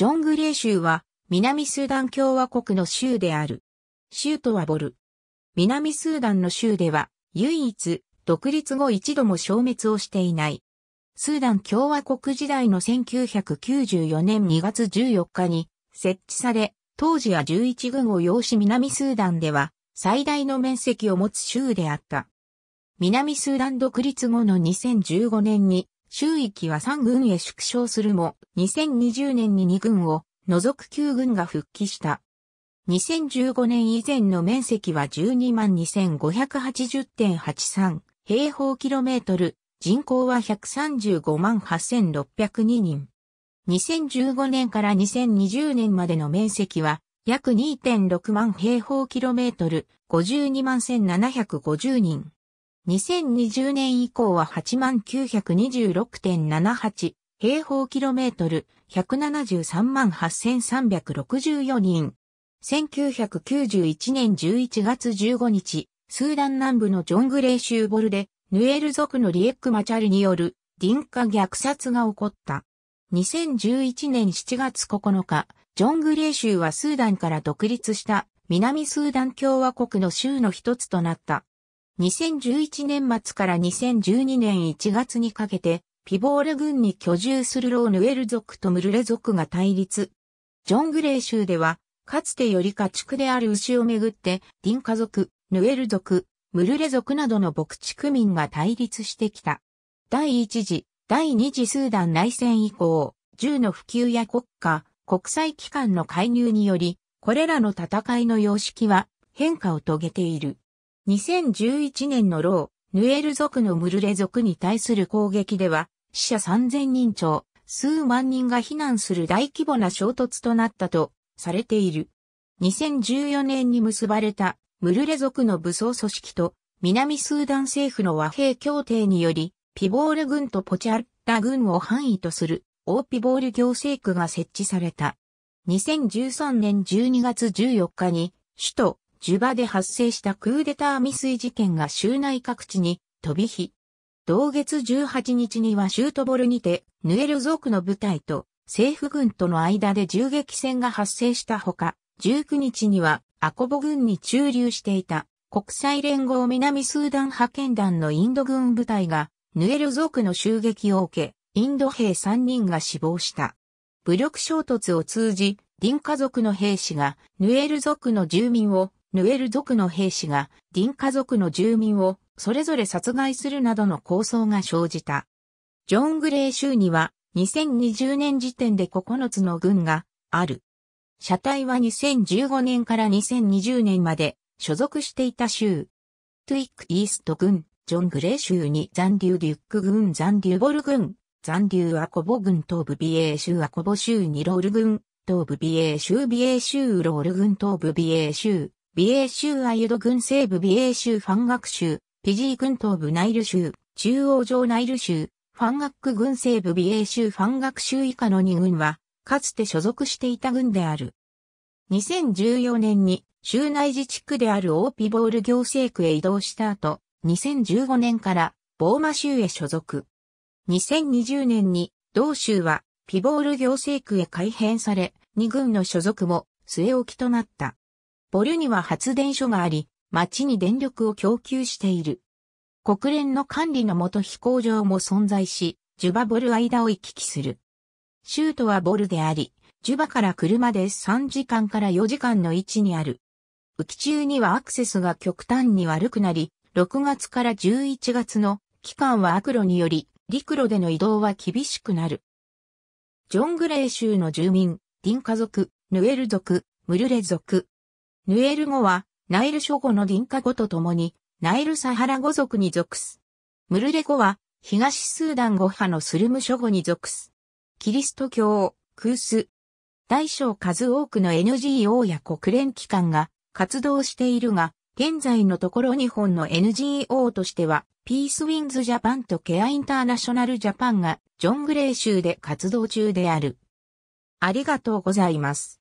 ジョングレー州は、南スーダン共和国の州である。州都はボル。南スーダンの州では、唯一、独立後一度も消滅をしていない。スーダン共和国時代の1994年2月14日に設置され、当時は11軍を要し南スーダンでは最大の面積を持つ州であった。南スーダン独立後の2015年に周域は3軍へ縮小するも、2020年に2軍を除く9軍が復帰した。2015年以前の面積は122,580.83平方キロメートル、人口は1,358,602人。2015年から2020年までの面積は約2.6万平方キロメートル、52万1750人。2020年以降は8926.78平方キロメートル1738364人。1991年11月15日、スーダン南部のジョングレー州ボルで、ヌエル族のリエック・マチャルによる、林家虐殺が起こった。2011年7月9日、ジョングレー州はスーダンから独立した南スーダン共和国の州の一つとなった。2011年末から2012年1月にかけて、ピボール軍に居住するローヌエル族とムルレ族が対立。ジョングレー州では、かつてより家畜である牛をめぐって、ディン家族、ヌエル族、ムルレ族などの牧畜民が対立してきた。第一次、第二次スーダン内戦以降、銃の普及や国家、国際機関の介入により、これらの戦いの様式は変化を遂げている。2011年のロー、ヌエル族のムルレ族に対する攻撃では、死者3000人超、数万人が避難する大規模な衝突となったとされている。2014年に結ばれたムルレ族の武装組織と南スーダン政府の和平協定により、ピボール軍とポチャッラ軍を範囲とするオーピボール行政区が設置された。2013年12月14日に首都ジュバで発生したクーデター未遂事件が州内各地に飛び火。同月18日にはシュートボルにて、ヌエル族の部隊と政府軍との間で銃撃戦が発生したほか、19日にはアコボ軍に駐留していた国際連合南スーダン派遣団のインド軍部隊がヌエル族の襲撃を受け、インド兵3人が死亡した。武力衝突を通じ、ディン家族の兵士がヌエル族の住民をヌエル族の兵士がディン家族の住民をそれぞれ殺害するなどの構想が生じた。ジョン・グレー州には2020年時点で9つの軍がある。車体は2015年から2020年まで所属していた州。トゥイック・イースト軍、ジョン・グレー州に残留デュック軍、残留ボル軍、残留アコボ軍東部エー州アコボ州にロール軍、東部エー州ビエ州ロール軍東部 BA 州、美瑛州アユド郡西部美瑛州ファンガク州、フィジー郡東部ナイル州、中央上ナイル州、ファンガック郡西部美瑛州ファンガク州以下の2軍は、かつて所属していた軍である。2014年に州内自治区であるオーピボール行政区へ移動した後、2015年からボーマ州へ所属。2020年に同州はピボール行政区へ改編され、2軍の所属も据え置きとなった。ボルには発電所があり、町に電力を供給している。国連の管理のもと飛行場も存在し、ジュバボル間を行き来する。州都はボルであり、ジュバから車で3時間から4時間の位置にある。浮き中にはアクセスが極端に悪くなり、6月から11月の期間は悪路により、陸路での移動は厳しくなる。ジョングレー州の住民、ディン家族、ヌエル族、ムルレ族、ヌエル語は、ナイル諸語のディンカ語と共に、ナイルサハラ語族に属す。ムルレ語は、東スーダン語派のスルム諸語に属す。キリスト教、クース。大小数多くの NGO や国連機関が活動しているが、現在のところ日本の NGO としては、ピースウィンズジャパンとケアインターナショナルジャパンが、ジョングレー州で活動中である。ありがとうございます。